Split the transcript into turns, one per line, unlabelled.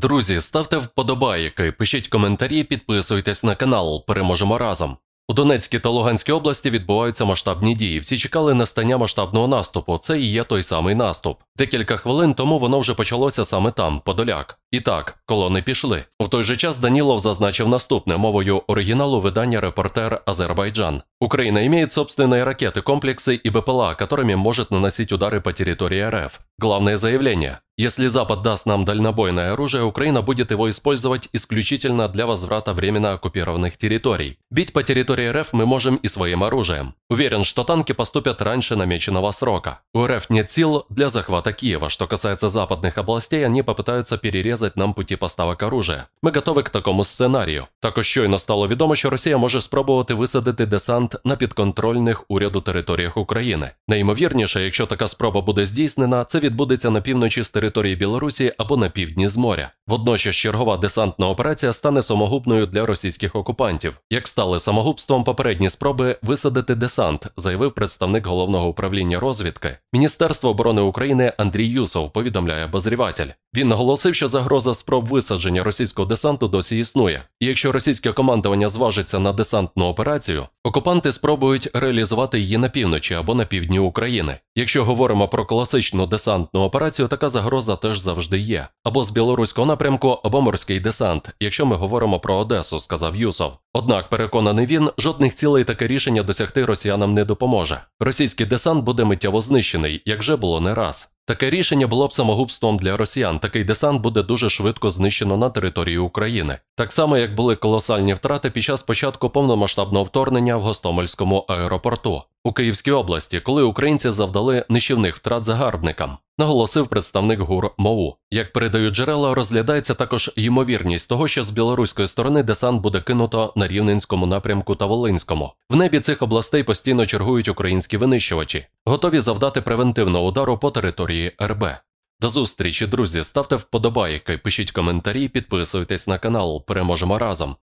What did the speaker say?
Друзі, ставте вподобайки, пишіть коментарі, підписуйтесь на канал, переможемо разом. У Донецькій та Луганській області відбуваються масштабні дії. Всі чекали настання масштабного наступу. Це і є той самий наступ. Декілька хвилин тому воно вже почалося саме там, Подоляк. І так, колони пішли. В той же час Данілов зазначив наступне мовою оригіналу видання репортер Азербайджан. Украина имеет собственные ракеты, комплексы и БПЛА, которыми может наносить удары по территории РФ. Главное заявление. Если Запад даст нам дальнобойное оружие, Украина будет его использовать исключительно для возврата временно оккупированных территорий. Бить по территории РФ мы можем и своим оружием. Уверен, что танки поступят раньше намеченного срока. У РФ нет сил для захвата Киева. Что касается западных областей, они попытаються перерезать нам пути поставок оружия. Ми готові к такому сценарію. Також щойно стало відомо, що Росія може спробувати висадити десант на підконтрольних уряду територіях України. Наймовірніше, якщо така спроба буде здійснена, це відбудеться на півночі з території Білорусі або на півдні з моря. Водночас чергова десантна операція стане самогубною для російських окупантів, як стали самогубством попередні спроби висадити десант десант, заявив представник головного управління розвідки. Міністерство оборони України Андрій Юсов повідомляє обозріватель. Він наголосив, що загроза спроб висадження російського десанту досі існує. І якщо російське командування зважиться на десантну операцію, Окупанти спробують реалізувати її на півночі або на півдні України. Якщо говоримо про класичну десантну операцію, така загроза теж завжди є. Або з білоруського напрямку, або морський десант, якщо ми говоримо про Одесу, сказав Юсов. Однак, переконаний він, жодних цілей таке рішення досягти росіянам не допоможе. Російський десант буде миттєво знищений, як вже було не раз. Таке рішення було б самогубством для росіян. Такий десант буде дуже швидко знищено на території України, так само як були колосальні втрати під час початку повномасштабного вторгнення в Гостомельському аеропорту у Київській області, коли українці завдали нищівних втрат загарбникам, наголосив представник гур МОУ. Як передають джерела, розглядається також ймовірність того, що з білоруської сторони десант буде кинуто на рівненському напрямку та Волинському. В небі цих областей постійно чергують українські винищувачі, готові завдати превентивного удару по території РБ. До зустрічі, друзі. Ставте вподобайки, пишіть коментарі, підписуйтесь на канал. Переможемо разом.